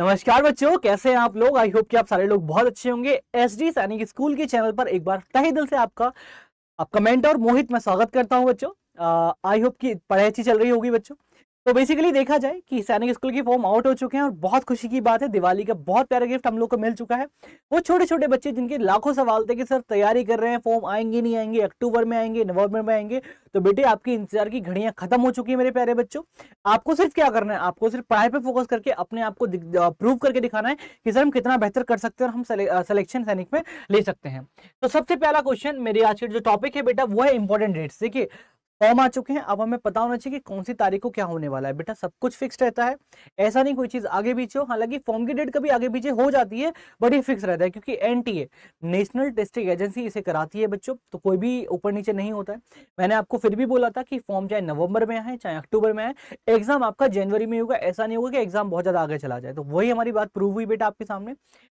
नमस्कार बच्चों कैसे हैं आप लोग आई होप कि आप सारे लोग बहुत अच्छे होंगे एस डी सैनिक स्कूल के चैनल पर एक बार तहे दिल से आपका आपका मेंटर मोहित मैं स्वागत करता हूं बच्चों आई होप कि पढ़ाई अच्छी चल रही होगी बच्चों तो बेसिकली देखा जाए कि सैनिक स्कूल की फॉर्म आउट हो चुके हैं और बहुत खुशी की बात है दिवाली का बहुत प्यारा गिफ्ट हम लोग को मिल चुका है वो छोटे छोटे बच्चे जिनके लाखों सवाल थे कि सर तैयारी कर रहे हैं फॉर्म आएंगे नहीं आएंगे अक्टूबर में आएंगे नवंबर में आएंगे तो बेटे आपकी इंतजार की घड़ियां खत्म हो चुकी है मेरे प्यारे बच्चों आपको सिर्फ क्या करना है आपको सिर्फ पढ़ाई पर फोकस करके अपने आप को प्रूव करके दिखाना है कि सर हम कितना बेहतर कर सकते हैं और हम सिलेक्शन सैनिक में ले सकते हैं तो सबसे पहला क्वेश्चन मेरी आज का जो टॉपिक है बेटा वो है इंपॉर्टेंट डेट्स देखिए फॉर्म आ चुके हैं अब हमें पता होना चाहिए कि कौन सी तारीख को क्या होने वाला है बेटा सब कुछ फिक्स रहता है ऐसा नहीं कोई चीज आगे पीछे हो हालांकि फॉर्म की डेट कभी आगे पीछे हो जाती है बट ये फिक्स रहता है क्योंकि एनटीए नेशनल टेस्टिंग एजेंसी इसे कराती है बच्चों तो कोई भी ऊपर नीचे नहीं होता है मैंने आपको फिर भी बोला था कि फॉर्म चाहे नवंबर में आए चाहे अक्टूबर में आए एग्जाम आपका जनवरी में होगा ऐसा नहीं होगा कि एग्जाम बहुत ज्यादा आगे चला जाए तो वही हमारी बात प्रूव हुई बेटा आपके सामने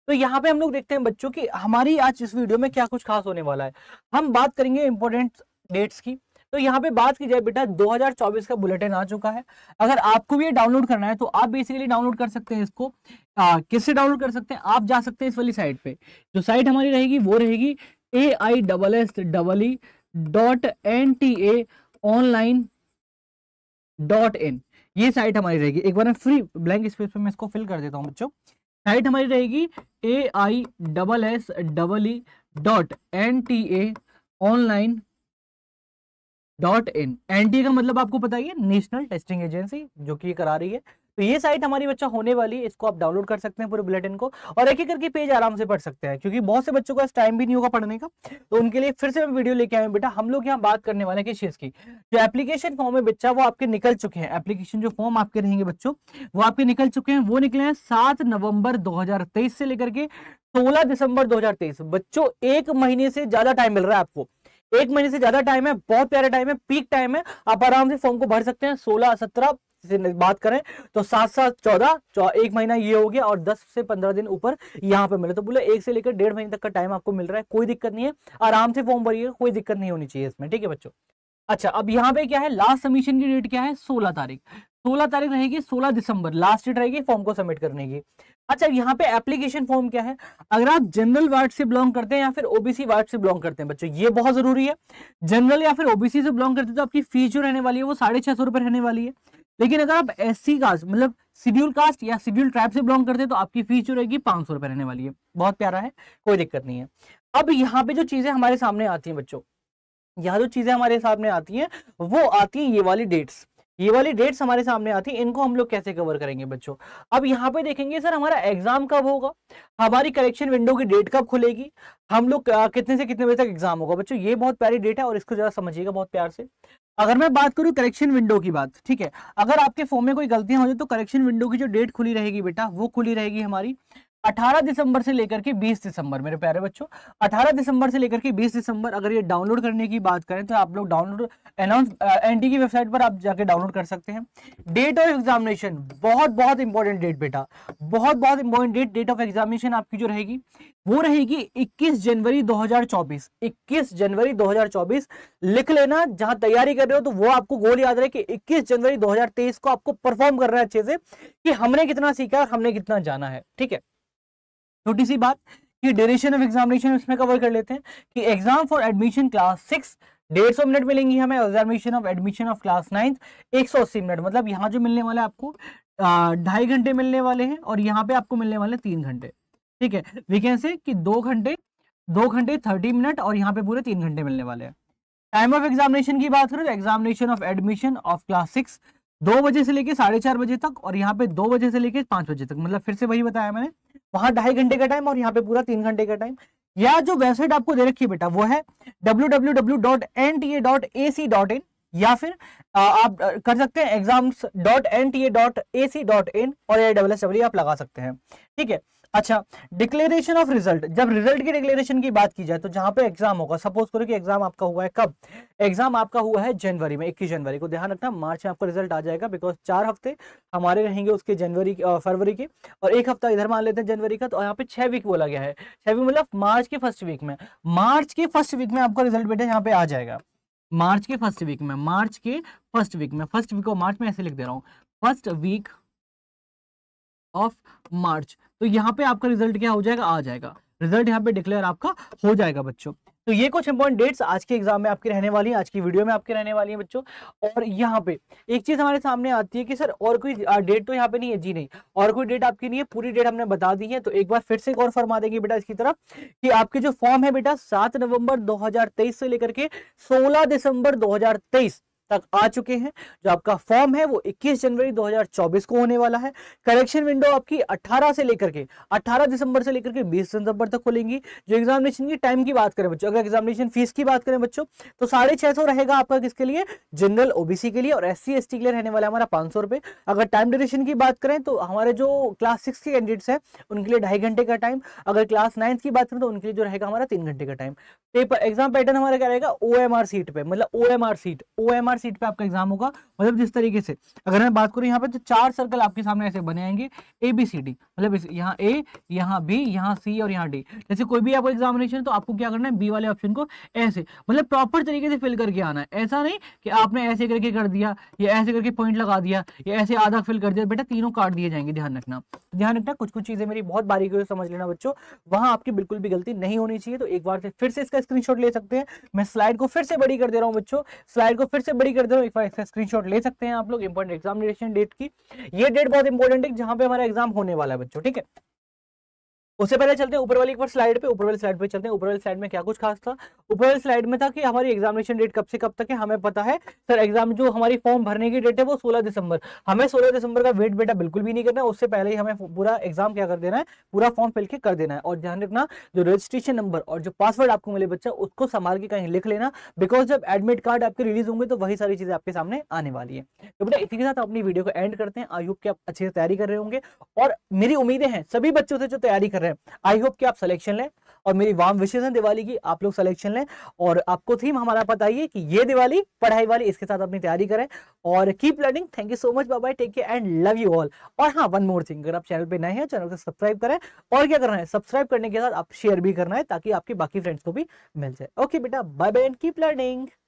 तो यहाँ पे हम लोग देखते हैं बच्चों की हमारी आज इस वीडियो में क्या कुछ खास होने वाला है हम बात करेंगे इंपॉर्टेंट डेट्स की तो यहाँ पे बात की जाए बेटा 2024 का बुलेटिन आ चुका है अगर आपको भी ये डाउनलोड करना है तो आप बेसिकली डाउनलोड कर सकते हैं इसको किससे डाउनलोड कर सकते हैं आप जा सकते हैं इस वाली साइट पे जो साइट हमारी रहेगी वो रहेगी A I double S double E dot N T A online dot in ये साइट हमारी रहेगी एक बार मैं फ्री ब्लैंक स्पेस पे मैं इसको फिल कर देता हूँ बच्चों साइट हमारी रहेगी A I double S double E dot N T A online dot in NTA का मतलब आपको पता ही है नेशनल टेस्टिंग एजेंसी जो कि करा रही है तो ये साइट हमारी बच्चा होने वाली है इसको आप डाउनलोड कर सकते हैं पूरे बुलेटिन को और एक एक करके पेज आराम से पढ़ सकते हैं क्योंकि बहुत से बच्चों का टाइम भी नहीं होगा पढ़ने का तो उनके लिए फिर से मैं वीडियो लेके आया बेटा हम लोग यहाँ बात करने वाले किस चीज की जो एप्लीकेशन फॉर्म है बच्चा वो आपके निकल चुके हैं एप्लीकेशन जो फॉर्म आपके रहेंगे बच्चों वो आपके निकल चुके हैं वो निकले हैं सात नवंबर दो से लेकर के सोलह दिसंबर दो बच्चों एक महीने से ज्यादा टाइम मिल रहा है आपको एक महीने से ज्यादा टाइम है बहुत प्यारा टाइम है पीक टाइम है आप आराम से फॉर्म को भर सकते हैं सोलह सत्रह बात करें तो सात सात चौदह एक महीना ये हो गया और दस से पंद्रह दिन ऊपर यहाँ पे मिले तो बोले एक से लेकर डेढ़ महीने तक का टाइम आपको मिल रहा है कोई दिक्कत नहीं है आराम से फॉर्म भरिएगा कोई दिक्कत नहीं होनी चाहिए इसमें ठीक है बच्चों अच्छा अब यहाँ पे क्या है लास्ट सबमिशन की डेट क्या है सोलह तारीख सोलह तारीख रहेगी सोलह दिसंबर लास्ट डेट रहेगी फॉर्म को सबमिट करने की अच्छा यहाँ पे एप्लीकेशन फॉर्म क्या है अगर आप जनरल वार्ड से बिलोंग करते हैं या फिर ओबीसी वार्ड से बिलोंग करते हैं बच्चों ये बहुत जरूरी है जनरल या फिर ओबीसी से बिलोंग करते हैं तो आपकी फीस जो रहने वाली है वो साढ़े छह सौ रुपए रहने वाली है लेकिन अगर आप एस सी कास्ट मतलब शिड्यूल कास्ट या शिड्यूल ट्राइब से बिलोंग करते हैं तो आपकी फीस जो रहेगी पांच सौ रुपए रहने वाली है बहुत प्यारा है कोई दिक्कत नहीं है अब यहाँ पे जो चीजें हमारे सामने आती है बच्चों यहाँ जो चीजें हमारे सामने आती है वो आती है ये वाली डेट्स ये वाली डेट्स हमारे सामने आती है इनको हम लोग कैसे कवर करेंगे बच्चों अब यहाँ पे देखेंगे सर हमारा एग्जाम कब होगा हमारी करेक्शन विंडो की डेट कब खुलेगी हम लोग कितने से कितने बजे तक एग्जाम होगा बच्चों ये बहुत प्यारी डेट है और इसको जरा समझिएगा बहुत प्यार से अगर मैं बात करूँ करेक्शन विंडो की बात ठीक है अगर आपके फॉर्म में कोई गलतियां हो जाए तो करेक्शन विंडो की जो डेट खुली रहेगी बेटा वो खुली रहेगी हमारी 18 दिसंबर से लेकर के 20 दिसंबर मेरे प्यारे बच्चों 18 दिसंबर से लेकर के 20 दिसंबर अगर ये डाउनलोड करने की बात करें तो आप लोग डाउनलोड अनाउंस एनटी की वेबसाइट पर आप जाके डाउनलोड कर सकते हैं डेट ऑफ एग्जामिनेशन बहुत बहुत इंपॉर्टेंट डेट बेटा बहुत बहुत important date date of examination आपकी जो रहेगी वो रहेगी इक्कीस जनवरी दो हजार जनवरी दो लिख लेना जहां तैयारी कर रहे हो तो वो आपको गोल याद रहे कि इक्कीस जनवरी दो को आपको परफॉर्म करना है अच्छे से कि हमने कितना सीखा और हमने कितना जाना है ठीक है छोटी सी बात कि ड्यूरेशन ऑफ एग्जामिनेशन इसमें कवर कर लेते हैं कि exam for admission class six डेढ़ सौ मिनट मिलेंगी हमें examination of admission of class ninth एक सौ अस्सी मिनट मतलब यहाँ जो मिलने वाले आपको ढाई घंटे मिलने वाले हैं और यहाँ पे आपको मिलने वाले तीन घंटे ठीक है वी कैन से कि दो घंटे दो घंटे थर्टी मिनट और यहाँ पे पूरे तीन घंटे मिलने वाले हैं टाइम ऑफ एग्जामिनेशन की बात करें तो examination of admission of class six दो बजे से लेके साढ़े चार बजे तक और यहाँ पे दो बजे से लेके पांच बजे तक मतलब फिर से वही बताया मैंने वहां ढाई घंटे का टाइम और यहाँ पे पूरा तीन घंटे का टाइम या जो वेबसाइट आपको दे रखी है बेटा वो है डब्ल्यू या फिर आ, आप कर सकते हैं exams dot N T A dot A C dot in और ए डब्ल्यू एस डब्ल्यू आप लगा सकते हैं ठीक है अच्छा डिक्लेरेशन ऑफ रिजल्ट जब रिजल्ट की डिक्लेरेशन की बात की जाए तो जहां पे एग्जाम होगा सपोज करो कि एग्जाम आपका हुआ है कब एग्जाम आपका हुआ है जनवरी में इक्कीस जनवरी को ध्यान रखना मार्च में आपका रिजल्ट आ जाएगा बिकॉज चार हफ्ते हमारे रहेंगे उसके जनवरी फरवरी के और एक हफ्ता इधर मान लेते हैं जनवरी का तो यहाँ पे छह वीक बोला गया है छह वीक मतलब मार्च के फर्स्ट वीक में मार्च के फर्स्ट वीक में आपका रिजल्ट बेटा यहाँ पे आ जाएगा मार्च के फर्स्ट वीक में मार्च के फर्स्ट वीक में फर्स्ट वीक ऑफ मार्च में ऐसे लिख दे रहा हूँ फर्स्ट वीक ऑफ मार्च तो यहाँ पे आपका रिजल्ट क्या हो जाएगा आ जाएगा रिजल्ट यहाँ पे डिक्लेयर आपका हो जाएगा बच्चों तो ये कुछ इंपॉर्टेंट डेट्स आज के एग्जाम में आपकी रहने वाली है आज की वीडियो में आपके रहने वाली है बच्चों और यहाँ पे एक चीज हमारे सामने आती है कि सर और कोई डेट तो यहाँ पे नहीं है जी नहीं और कोई डेट आपकी नहीं है पूरी डेट हमने बता दी है तो एक बार फिर से और फरमा देगी बेटा इसकी तरफ कि आपके जो फॉर्म है बेटा सात नवंबर दो से लेकर के सोलह दिसंबर दो तक आ चुके हैं जो आपका फॉर्म है वो 21 जनवरी 2024 को होने वाला है करेक्शन विंडो आपकी 18 से लेकर के 18 दिसंबर से लेकर के 20 दिसंबर तक खुलेंगी जो एग्जामिनेशन की टाइम की बात करें बच्चों अगर एग्जामिनेशन फीस की बात करें बच्चों तो साढ़े छह रहेगा आपका किसके लिए जनरल ओबीसी के लिए और एस सी के लिए रहने वाला हमारा पांच अगर टाइम ड्यूरेशन की बात करें तो हमारे जो क्लास सिक्स के कैंडिडेट्स हैं उनके लिए ढाई घंटे का टाइम अगर क्लास नाइन्थ की बात करें तो उनके लिए जो रहेगा हमारा तीन घंटे का टाइम पेपर एग्जाम पैटर्न हमारा क्या रहेगा ओ सीट पर मतलब ओ सीट ओ सीट पे आपका एग्जाम होगा मतलब जिस तरीके से अगर मैं बात करूँ यहाँ पे तो चार सर्कल आपके सामने ऐसे बने आएंगे ए बी सी डी मतलब यहाँ ए यहाँ बी यहाँ सी और यहाँ डी जैसे कोई भी आपको एग्जामिनेशन तो आपको क्या करना है बी वाले ऑप्शन को ऐसे मतलब प्रॉपर तरीके से फिल करके आना है ऐसा नहीं कि आपने ऐसे करके कर दिया या ऐसे करके पॉइंट लगा दिया या ऐसे आधा फिल कर दिया बेटा तीनों काट दिए जाएंगे ध्यान रखना तो ध्यान रखना कुछ कुछ चीज़ें मेरी बहुत बारीकी से समझ लेना बच्चों वहाँ आपकी बिल्कुल भी गलती नहीं होनी चाहिए तो एक बार से फिर से इसका स्क्रीनशॉट ले सकते हैं मैं स्लाइड को फिर से बड़ी कर दे रहा हूँ बच्चों स्लाइड को फिर से बड़ी खड़ी कर दे रहा हूँ एक बार स्क्रीनशॉट ले सकते हैं आप लोग इंपॉर्टेंट एग्जामिनेशन डेट की ये डेट बहुत इंपॉर्टेंट है जहाँ पे हमारा एग्जाम होने वाला है बच्चों ठीक है उससे पहले चलते हैं ऊपर वाली एक बार स्लाइड पे ऊपर वाली स्लाइड पे चलते हैं ऊपर वाली स्लाइड में क्या कुछ खास था ऊपर वाली स्लाइड में था कि हमारी एग्जामिनेशन डेट कब से कब तक है हमें पता है सर एग्जाम जो हमारी फॉर्म भरने की डेट है वो 16 दिसंबर हमें 16 दिसंबर का वेट बेटा बिल्कुल भी नहीं करना उससे पहले ही हमें पूरा एग्जाम क्या कर देना है पूरा फॉर्म फिल के कर देना है और ध्यान रखना जो रजिस्ट्रेशन नंबर और जो पासवर्ड आपको मिले बच्चा उसको संभाल के कहीं लिख लेना बिकॉज जब एडमिट कार्ड आपके रिलीज होंगे तो वही सारी चीजें आपके सामने आने वाली है तो बेटा इसी के साथ अपनी वीडियो को एंड करते हैं आयुब की आप अच्छे से तैयारी कर रहे होंगे और मेरी उम्मीदें हैं सभी बच्चों से जो तैयारी कर रहे हैं रहे हैं आई होप कि आप सिलेक्शन लें और मेरी वाम विशेष है दिवाली की आप लोग सिलेक्शन लें और आपको थीम हमारा बताइए कि ये दिवाली पढ़ाई वाली इसके साथ अपनी तैयारी करें और keep learning thank you so much bye take care and love you all और हाँ वन मोर थिंग अगर आप चैनल पे नए हैं चैनल को सब्सक्राइब करें और क्या करना है सब्सक्राइब करने के साथ आप शेयर भी करना है ताकि आपके बाकी फ्रेंड्स को भी मिल जाए ओके बेटा bye bye and keep learning